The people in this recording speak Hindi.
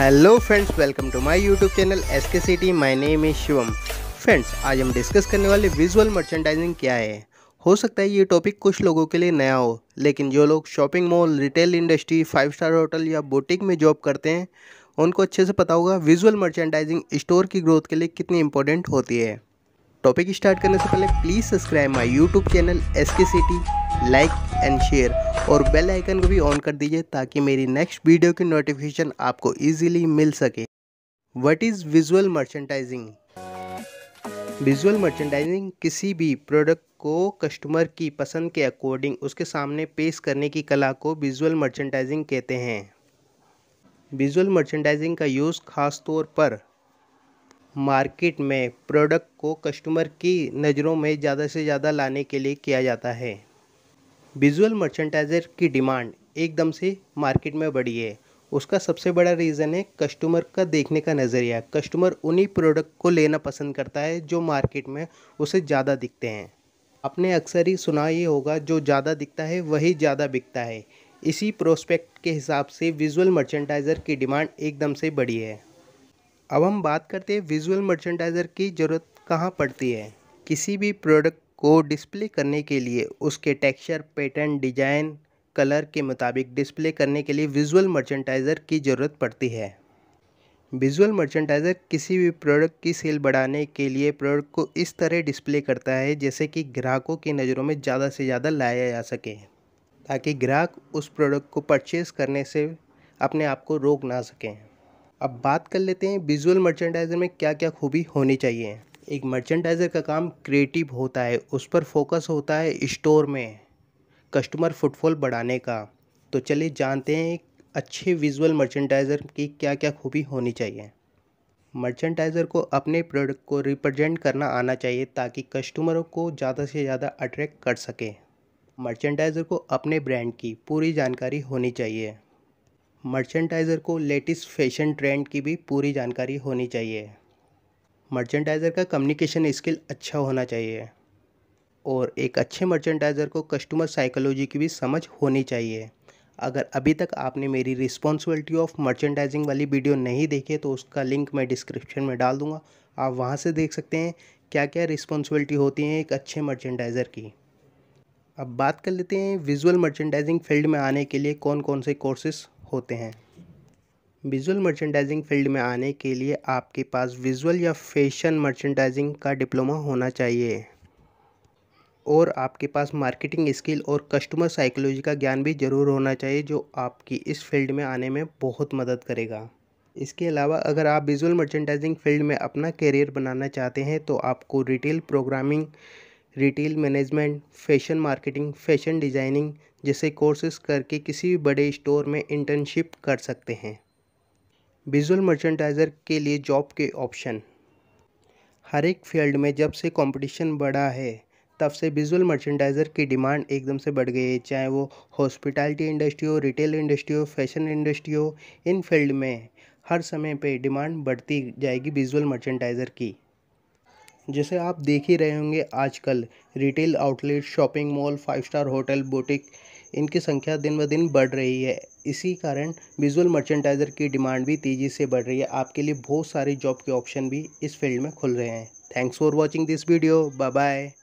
hello friends welcome to my YouTube channel S K C T my name is Shivam friends आज हम डिस्कस करने वाले विजुअल मर्चेंडाइजिंग क्या है हो सकता है ये टॉपिक कुछ लोगों के लिए नया हो लेकिन जो लोग shopping mall retail industry five star hotel या बोटिक में जॉब करते हैं उनको अच्छे से पता होगा विजुअल मर्चेंडाइजिंग स्टोर की ग्रोथ के लिए कितनी इंपॉर्टेंट होती है टॉपिक स्टार्ट करने से पहले please subscribe my YouTube channel S K city like and share और बेल आइकन को भी ऑन कर दीजिए ताकि मेरी नेक्स्ट वीडियो की नोटिफिकेशन आपको इजीली मिल सके what is visual merchandising visual merchandising किसी भी प्रोडक्ट को कस्टमर की पसंद के अकॉर्डिंग उसके सामने पेश करने की कला को विजुअल मर्चेंडाइजिंग कहते हैं विजुअल मर्चेंडाइजिंग का यूज़ खास तौर पर मार्केट में प्रोडक्ट को कस्टमर की नज़रों में ज़्यादा से ज़्यादा लाने के लिए किया जाता है विजुअल मर्चेंटाइजर की डिमांड एकदम से मार्केट में बढ़ी है उसका सबसे बड़ा रीज़न है कस्टमर का देखने का नज़रिया कस्टमर उन्हीं प्रोडक्ट को लेना पसंद करता है जो मार्केट में उसे ज़्यादा दिखते हैं आपने अक्सर ही सुना ही होगा जो ज़्यादा दिखता है वही ज़्यादा बिकता है इसी प्रोस्पेक्ट के हिसाब से विजुअल मर्चेंटाइज़र की डिमांड एकदम से बढ़ी है अब हम बात करते हैं विजुअल मर्चेंडाइजर की ज़रूरत कहाँ पड़ती है किसी भी प्रोडक्ट को डिस्प्ले करने के लिए उसके टेक्सचर पैटर्न डिजाइन कलर के मुताबिक डिस्प्ले करने के लिए विजुअल मर्चेंडाइजर की ज़रूरत पड़ती है विजुअल मर्चेंडाइजर किसी भी प्रोडक्ट की सेल बढ़ाने के लिए प्रोडक्ट को इस तरह डिस्प्ले करता है जैसे कि ग्राहकों की नज़रों में ज़्यादा से ज़्यादा लाया जा सके ताकि ग्राहक उस प्रोडक्ट को परचेज़ करने से अपने आप को रोक ना सकें अब बात कर लेते हैं विजुअल मर्चेंडाइजर में क्या क्या खूबी होनी चाहिए एक मर्चेंडाइज़र का काम क्रिएटिव होता है उस पर फोकस होता है स्टोर में कस्टमर फुटफॉल बढ़ाने का तो चलिए जानते हैं अच्छे विजुअल मर्चेंडाइज़र की क्या क्या खूबी होनी चाहिए मर्चेंडाइज़र को अपने प्रोडक्ट को रिप्रेजेंट करना आना चाहिए ताकि कस्टमरों को ज़्यादा से ज़्यादा अट्रैक्ट कर सके मर्चेंडाइज़र को अपने ब्रांड की पूरी जानकारी होनी चाहिए मर्चेंटाइज़र को लेटेस्ट फैशन ट्रेंड की भी पूरी जानकारी होनी चाहिए मर्चेंटाइज़र का कम्युनिकेशन स्किल अच्छा होना चाहिए और एक अच्छे मर्चेंटाइज़र को कस्टमर साइकोलॉजी की भी समझ होनी चाहिए अगर अभी तक आपने मेरी रिस्पॉन्सिबिलिटी ऑफ मर्चेंडाइजिंग वाली वीडियो नहीं देखी तो उसका लिंक मैं डिस्क्रिप्शन में डाल दूँगा आप वहाँ से देख सकते हैं क्या क्या रिस्पॉन्सिबिलिटी होती हैं एक अच्छे मर्चेंडाइज़र की अब बात कर लेते हैं विजुअल मर्चेंडाइजिंग फील्ड में आने के लिए कौन कौन से कोर्सेज़ होते हैं विजुअल मर्चेंडाइजिंग फील्ड में आने के लिए आपके पास विजुअल या फैशन मर्चेंडाइजिंग का डिप्लोमा होना चाहिए और आपके पास मार्केटिंग स्किल और कस्टमर साइकोलॉजी का ज्ञान भी ज़रूर होना चाहिए जो आपकी इस फील्ड में आने में बहुत मदद करेगा इसके अलावा अगर आप विजुअल मर्चेंडाइजिंग फील्ड में अपना करियर बनाना चाहते हैं तो आपको retail programming retail management fashion marketing fashion designing जैसे कोर्सेज करके किसी भी बड़े स्टोर में इंटर्नशिप कर सकते हैं विजुअल मर्चेंडाइजर के लिए जॉब के ऑप्शन हर एक फील्ड में जब से कंपटीशन बढ़ा है तब से विजुअल मर्चेंडाइजर की डिमांड एकदम से बढ़ गई है चाहे वो हॉस्पिटैलिटी इंडस्ट्री हो रिटेल इंडस्ट्री हो फैशन इंडस्ट्री हो इन फील्ड में हर समय पे डिमांड बढ़ती जाएगी विजुअल मर्चेंडाइजर की जैसे आप देख ही रहे होंगे आजकल retail outlet shopping mall five star hotel boutique इनकी संख्या दिन ब दिन बढ़ रही है इसी कारण विजुअल मर्चेंडाइज़र की डिमांड भी तेज़ी से बढ़ रही है आपके लिए बहुत सारे जॉब के ऑप्शन भी इस फील्ड में खुल रहे हैं thanks for watching this video bye bye